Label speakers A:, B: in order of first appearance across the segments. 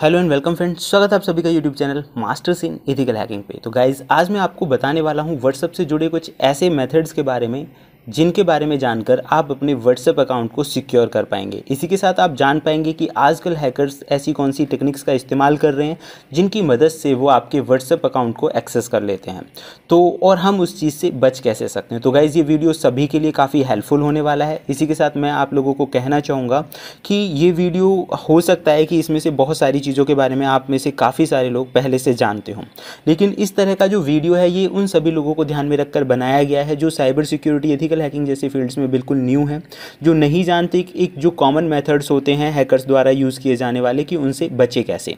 A: hello and welcome friends स्वागत है आप सभी का YouTube channel masters in ethical hacking पे तो गाइज आज मैं आपको बताने वाला हूँ व्हाट्सअप से जुड़े कुछ ऐसे मेथड्स के बारे में जिनके बारे में जानकर आप अपने व्हाट्सएप अकाउंट को सिक्योर कर पाएंगे इसी के साथ आप जान पाएंगे कि आजकल हैकर्स ऐसी कौन सी टेक्निक्स का इस्तेमाल कर रहे हैं जिनकी मदद से वो आपके व्हाट्सएप अकाउंट को एक्सेस कर लेते हैं तो और हम उस चीज़ से बच कैसे सकते हैं तो गाइज़ ये वीडियो सभी के लिए काफ़ी हेल्पफुल होने वाला है इसी के साथ मैं आप लोगों को कहना चाहूँगा कि ये वीडियो हो सकता है कि इसमें से बहुत सारी चीज़ों के बारे में आप में से काफ़ी सारे लोग पहले से जानते हों लेकिन इस तरह का जो वीडियो है ये उन सभी लोगों को ध्यान में रखकर बनाया गया है जो cyber security ethical ethical hacking जैसे फील्ड्स में बिल्कुल न्यू है जो नहीं जानते कि एक जो कॉमन मेथड्स होते हैं हैकर्स द्वारा यूज़ किए जाने वाले कि उनसे बचे कैसे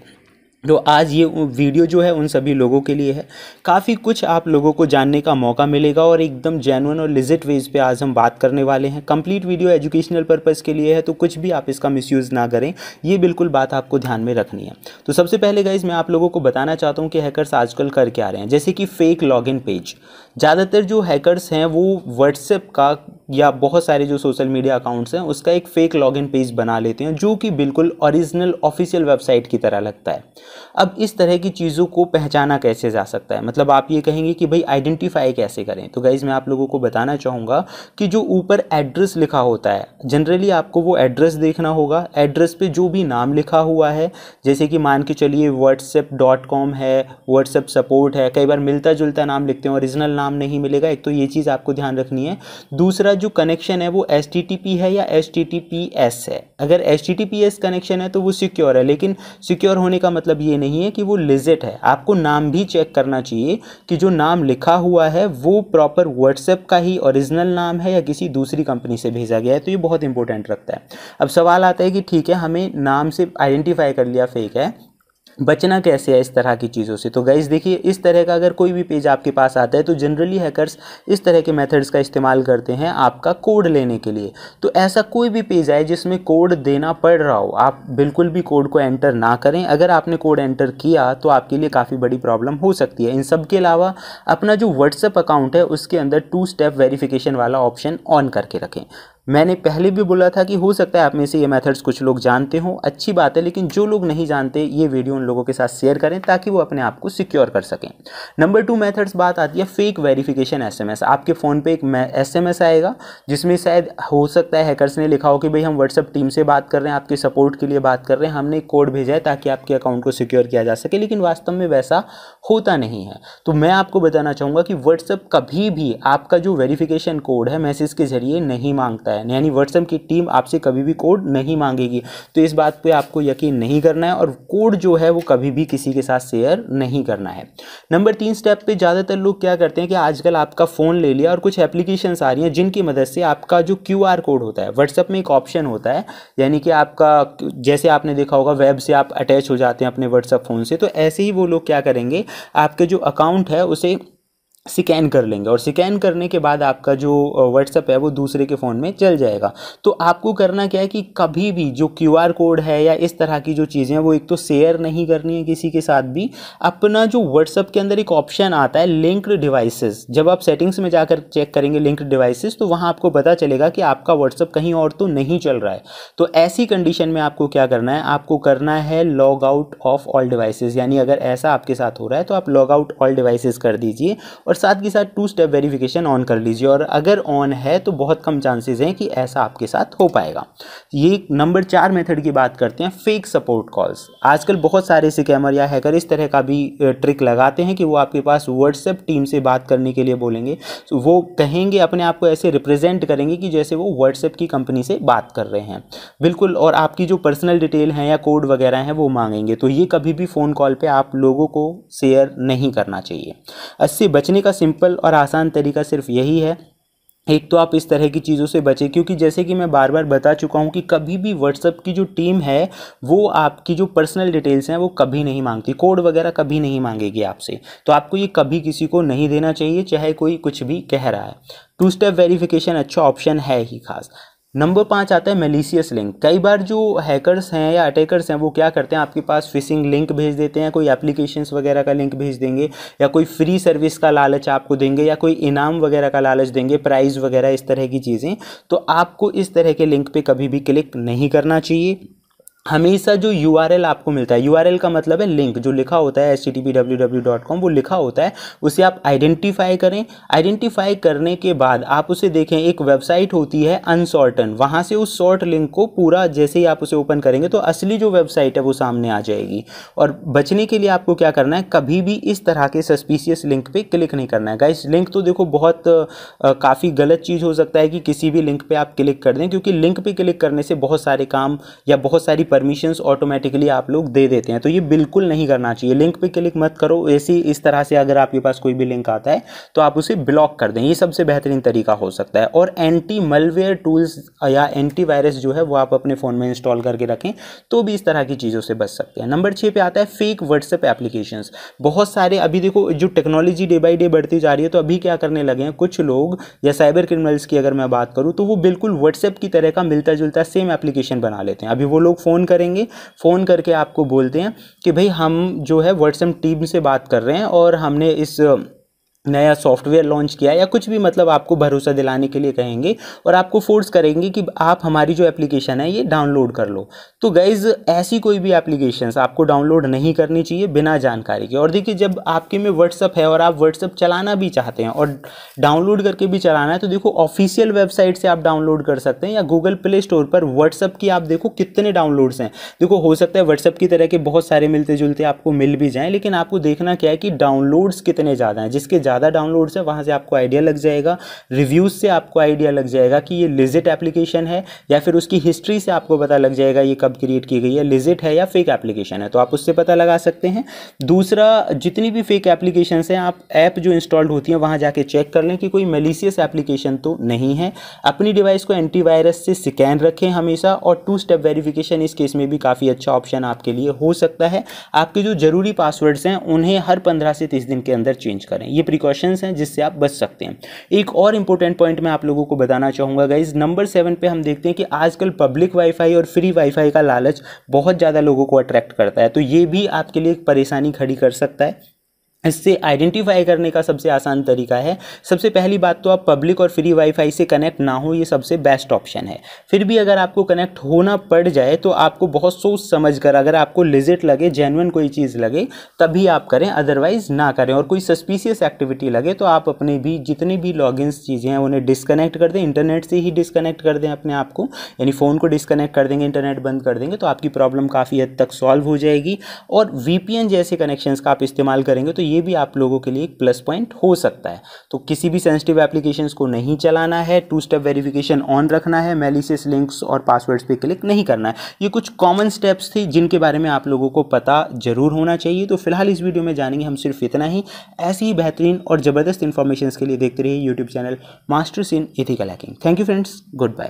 A: तो आज ये वीडियो जो है उन सभी लोगों के लिए है काफ़ी कुछ आप लोगों को जानने का मौका मिलेगा और एकदम जैनवन और लिजिट वेज पे आज हम बात करने वाले हैं कंप्लीट वीडियो एजुकेशनल पर्पज़ के लिए है तो कुछ भी आप इसका मिसयूज़ ना करें ये बिल्कुल बात आपको ध्यान में रखनी है तो सबसे पहले गाइज मैं आप लोगों को बताना चाहता हूँ कि हैकर्स आजकल कर क्या रहे हैं जैसे कि फ़ेक लॉगिन पेज ज़्यादातर जो हैकर्स हैं वो व्हाट्सएप का या बहुत सारे जो सोशल मीडिया अकाउंट्स हैं उसका एक फ़ेक लॉगिन पेज बना लेते हैं जो कि बिल्कुल ओरिजिनल ऑफिशियल वेबसाइट की तरह लगता है अब इस तरह की चीज़ों को पहचाना कैसे जा सकता है मतलब आप ये कहेंगे कि भाई आइडेंटिफाई कैसे करें तो गाइज़ मैं आप लोगों को बताना चाहूँगा कि जो ऊपर एड्रेस लिखा होता है जनरली आपको वो एड्रेस देखना होगा एड्रेस पे जो भी नाम लिखा हुआ है जैसे कि मान के चलिए व्हाट्सएप डॉट कॉम है व्हाट्सएप सपोर्ट है कई बार मिलता जुलता नाम लिखते हैं ओरिजिनल नाम नहीं मिलेगा एक तो ये चीज़ आपको ध्यान रखनी है दूसरा जो कनेक्शन है वो एस है या एस है अगर एस कनेक्शन है तो वो सिक्योर है लेकिन सिक्योर होने का मतलब मतलब ये नहीं है कि वो लिजिट है आपको नाम भी चेक करना चाहिए कि जो नाम लिखा हुआ है वो प्रॉपर व्हाट्सएप का ही ओरिजिनल नाम है या किसी दूसरी कंपनी से भेजा गया है तो ये बहुत इंपॉर्टेंट रखता है अब सवाल आता है कि ठीक है हमें नाम से आइडेंटिफाई कर लिया फेक है बचना कैसे है इस तरह की चीज़ों से तो गाइज़ देखिए इस तरह का अगर कोई भी पेज आपके पास आता है तो जनरली हैकर्स इस तरह के मेथड्स का इस्तेमाल करते हैं आपका कोड लेने के लिए तो ऐसा कोई भी पेज आए जिसमें कोड देना पड़ रहा हो आप बिल्कुल भी कोड को एंटर ना करें अगर आपने कोड एंटर किया तो आपके लिए काफ़ी बड़ी प्रॉब्लम हो सकती है इन सब के अलावा अपना जो व्हाट्सएप अकाउंट है उसके अंदर टू स्टेप वेरिफिकेशन वाला ऑप्शन ऑन करके रखें मैंने पहले भी बोला था कि हो सकता है आप में से ये मेथड्स कुछ लोग जानते हों अच्छी बात है लेकिन जो लोग नहीं जानते ये वीडियो उन लोगों के साथ शेयर करें ताकि वो अपने आप को सिक्योर कर सकें नंबर टू मेथड्स बात आती है फेक वेरिफिकेशन एसएमएस आपके फ़ोन पे एक एसएमएस आएगा जिसमें शायद हो सकता है हैकर्स ने लिखा हो कि भाई हम व्हाट्सअप टीम से बात कर रहे हैं आपके सपोर्ट के लिए बात कर रहे हैं हमने कोड भेजा है ताकि आपके अकाउंट को सिक्योर किया जा सके लेकिन वास्तव में वैसा होता नहीं है तो मैं आपको बताना चाहूँगा कि व्हाट्सअप कभी भी आपका जो वेरीफिकेशन कोड है मैसेज के जरिए नहीं मांगता है है यानी व्हाट्सएप की टीम आपसे कभी भी कोड नहीं मांगेगी तो इस बात पर आपको यकीन नहीं करना है और कोड जो है वो कभी भी किसी के साथ शेयर नहीं करना है नंबर तीन स्टेप पे ज़्यादातर लोग क्या करते हैं कि आजकल आपका फ़ोन ले लिया और कुछ एप्लीकेशन आ रही हैं जिनकी मदद से आपका जो क्यू कोड होता है व्हाट्सएप में एक ऑप्शन होता है यानी कि आपका जैसे आपने देखा होगा वेब से आप अटैच हो जाते हैं अपने व्हाट्सएप फ़ोन से तो ऐसे ही वो लोग क्या करेंगे आपके जो अकाउंट है उसे सिकैन कर लेंगे और सिकैन करने के बाद आपका जो व्हाट्सअप है वो दूसरे के फ़ोन में चल जाएगा तो आपको करना क्या है कि कभी भी जो क्यू आर कोड है या इस तरह की जो चीज़ें हैं वो एक तो शेयर नहीं करनी है किसी के साथ भी अपना जो व्हाट्सअप के अंदर एक ऑप्शन आता है लिंक्ड डिवाइसेस जब आप सेटिंग्स में जाकर चेक करेंगे लिंक्ड डिवाइसेस तो वहाँ आपको पता चलेगा कि आपका व्हाट्सअप कहीं और तो नहीं चल रहा है तो ऐसी कंडीशन में आपको क्या करना है आपको करना है log out of all devices यानी अगर ऐसा आपके साथ हो रहा है तो आप लॉग आउट ऑल डिवाइसेज कर दीजिए और साथ ही साथ टू स्टेप वेरिफिकेशन ऑन कर लीजिए और अगर ऑन है तो बहुत कम चांसेस हैं कि ऐसा आपके साथ हो पाएगा ये नंबर चार मेथड की बात करते हैं फेक सपोर्ट कॉल्स आजकल बहुत सारे स्कैमर या हैकर इस तरह का भी ट्रिक लगाते हैं कि वो आपके पास व्हाट्सएप टीम से बात करने के लिए बोलेंगे तो वो कहेंगे अपने आप को ऐसे रिप्रेजेंट करेंगे कि जैसे वो व्हाट्सएप की कंपनी से बात कर रहे हैं बिल्कुल और आपकी जो पर्सनल डिटेल हैं या कोड वगैरह हैं वो मांगेंगे तो ये कभी भी फ़ोन कॉल पर आप लोगों को शेयर नहीं करना चाहिए इससे बचने बचने का सिंपल और आसान तरीका सिर्फ यही है एक तो आप इस तरह की चीज़ों से बचें क्योंकि जैसे कि मैं बार बार बता चुका हूं कि कभी भी व्हाट्सअप की जो टीम है वो आपकी जो पर्सनल डिटेल्स हैं वो कभी नहीं मांगती कोड वगैरह कभी नहीं मांगेगी आपसे तो आपको ये कभी किसी को नहीं देना चाहिए चाहे कोई कुछ भी कह रहा है टू स्टेप वेरिफिकेशन अच्छा ऑप्शन है ही खास नंबर पाँच आता है मेलिशियस लिंक कई बार जो हैकर्स हैं या अटैकर्स हैं वो क्या करते हैं आपके पास फिशिंग लिंक भेज देते हैं कोई एप्लीकेशंस वगैरह का लिंक भेज देंगे या कोई फ्री सर्विस का लालच आपको देंगे या कोई इनाम वगैरह का लालच देंगे प्राइज़ वगैरह इस तरह की चीज़ें तो आपको इस तरह के लिंक पर कभी भी क्लिक नहीं करना चाहिए हमेशा जो यू आपको मिलता है यू का मतलब है लिंक जो लिखा होता है एस वो लिखा होता है उसे आप आइडेंटिफाई करें आइडेंटिफाई करने के बाद आप उसे देखें एक वेबसाइट होती है अनसॉर्टन वहाँ से उस शॉर्ट लिंक को पूरा जैसे ही आप उसे ओपन करेंगे तो असली जो वेबसाइट है वो सामने आ जाएगी और बचने के लिए आपको क्या करना है कभी भी इस तरह के सस्पिशियस लिंक पर क्लिक नहीं करना है गाइस लिंक तो देखो बहुत काफ़ी गलत चीज़ हो सकता है कि किसी भी लिंक पर आप क्लिक कर दें क्योंकि लिंक पर क्लिक करने से बहुत सारे काम या बहुत सारी परमिशंस ऑटोमेटिकली आप लोग दे देते हैं तो ये बिल्कुल नहीं करना चाहिए लिंक पे क्लिक मत करो ऐसी इस तरह से अगर आपके पास कोई भी लिंक आता है तो आप उसे ब्लॉक कर दें ये सबसे बेहतरीन तरीका हो सकता है और एंटी मलवेयर टूल्स या एंटीवायरस जो है वो आप अपने फ़ोन में इंस्टॉल करके रखें तो भी इस तरह की चीज़ों से बच सकते हैं नंबर छः पे आता है फेक व्हाट्सएप एप्लीकेशन बहुत सारे अभी देखो जो टेक्नोलॉजी डे बाई डे बढ़ती जा रही है तो अभी क्या करने लगे हैं कुछ लोग या साइबर क्रिमिनल्स की अगर मैं बात करूँ तो वो बिल्कुल व्हाट्सएप की तरह का मिलता जुलता सेम एप्लीकेशन बना लेते हैं अभी वो लोग फ़ोन करेंगे फ़ोन करके आपको बोलते हैं कि भाई हम जो है व्हाट्सएप टीम से बात कर रहे हैं और हमने इस नया सॉफ्टवेयर लॉन्च किया या कुछ भी मतलब आपको भरोसा दिलाने के लिए कहेंगे और आपको फोर्स करेंगे कि आप हमारी जो एप्लीकेशन है ये डाउनलोड कर लो तो गैज़ ऐसी कोई भी एप्लीकेशंस आपको डाउनलोड नहीं करनी चाहिए बिना जानकारी के और देखिए जब आपके में व्हाट्सअप है और आप व्हाट्सअप चलाना भी चाहते हैं और डाउनलोड करके भी चलाना है तो देखो ऑफिशियल वेबसाइट से आप डाउनलोड कर सकते हैं या गूगल प्ले स्टोर पर व्हाट्सअप की आप देखो कितने डाउनलोड्स हैं देखो हो सकता है व्हाट्सअप की तरह के बहुत सारे मिलते जुलते आपको मिल भी जाएँ लेकिन आपको देखना क्या है कि डाउनलोड्स कितने ज़्यादा हैं जिसके ज़्यादा ज़्यादा डाउनलोड्स है वहाँ से आपको आइडिया लग जाएगा रिव्यूज़ से आपको आइडिया लग जाएगा कि ये लिजिट एप्लीकेशन है या फिर उसकी हिस्ट्री से आपको पता लग जाएगा ये कब क्रिएट की गई है लिजिट है या फेक एप्लीकेशन है तो आप उससे पता लगा सकते हैं दूसरा जितनी भी फेक एप्लीकेशन हैं आप ऐप जो इंस्टॉल्ड होती हैं वहाँ जाके चेक कर लें कि कोई मेलिसियस एप्लीकेशन तो नहीं है अपनी डिवाइस को एंटीवायरस से स्कैन रखें हमेशा और टू स्टेप वेरीफिकेशन इस केस में भी काफ़ी अच्छा ऑप्शन आपके लिए हो सकता है आपके जो ज़रूरी पासवर्ड्स हैं उन्हें हर पंद्रह से तीस दिन के अंदर चेंज करें ये प्रिकॉशंस हैं जिससे आप बच सकते हैं एक और इंपॉर्टेंट पॉइंट मैं आप लोगों को बताना चाहूँगा गाइज नंबर सेवन पे हम देखते हैं कि आजकल पब्लिक वाईफाई और फ्री वाईफाई का लालच बहुत ज़्यादा लोगों को अट्रैक्ट करता है तो ये भी आपके लिए एक परेशानी खड़ी कर सकता है इससे आइडेंटिफाई करने का सबसे आसान तरीका है सबसे पहली बात तो आप पब्लिक और फ्री वाईफाई से कनेक्ट ना हो ये सबसे बेस्ट ऑप्शन है फिर भी अगर आपको कनेक्ट होना पड़ जाए तो आपको बहुत सोच समझ कर अगर आपको लिजिट लगे जेनुअन कोई चीज़ लगे तभी आप करें अदरवाइज ना करें और कोई सस्पिशियस एक्टिविटी लगे तो आप अपने भी जितनी भी लॉगिन्स चीज़ें हैं उन्हें डिसकनेक्ट कर दें इंटरनेट से ही डिसकनेक्ट कर दें अपने आप को यानी फ़ोन को डिसकनेक्ट कर देंगे इंटरनेट बंद कर देंगे तो आपकी प्रॉब्लम काफ़ी हद तक सॉल्व हो जाएगी और वी जैसे कनेक्शन का आप इस्तेमाल करेंगे तो ये भी आप लोगों के लिए एक प्लस पॉइंट हो सकता है तो किसी भी सेंसिटिव एप्लीकेशन को नहीं चलाना है टू स्टेप वेरिफिकेशन ऑन रखना है मेलिसियस लिंक्स और पासवर्ड्स पे क्लिक नहीं करना है ये कुछ कॉमन स्टेप्स थी जिनके बारे में आप लोगों को पता जरूर होना चाहिए तो फिलहाल इस वीडियो में जानेंगे हम सिर्फ इतना ही ऐसी ही बेहतरीन और ज़बरदस्त इन्फॉर्मेशन के लिए देखते रहिए YouTube channel masters in ethical hacking thank you friends good bye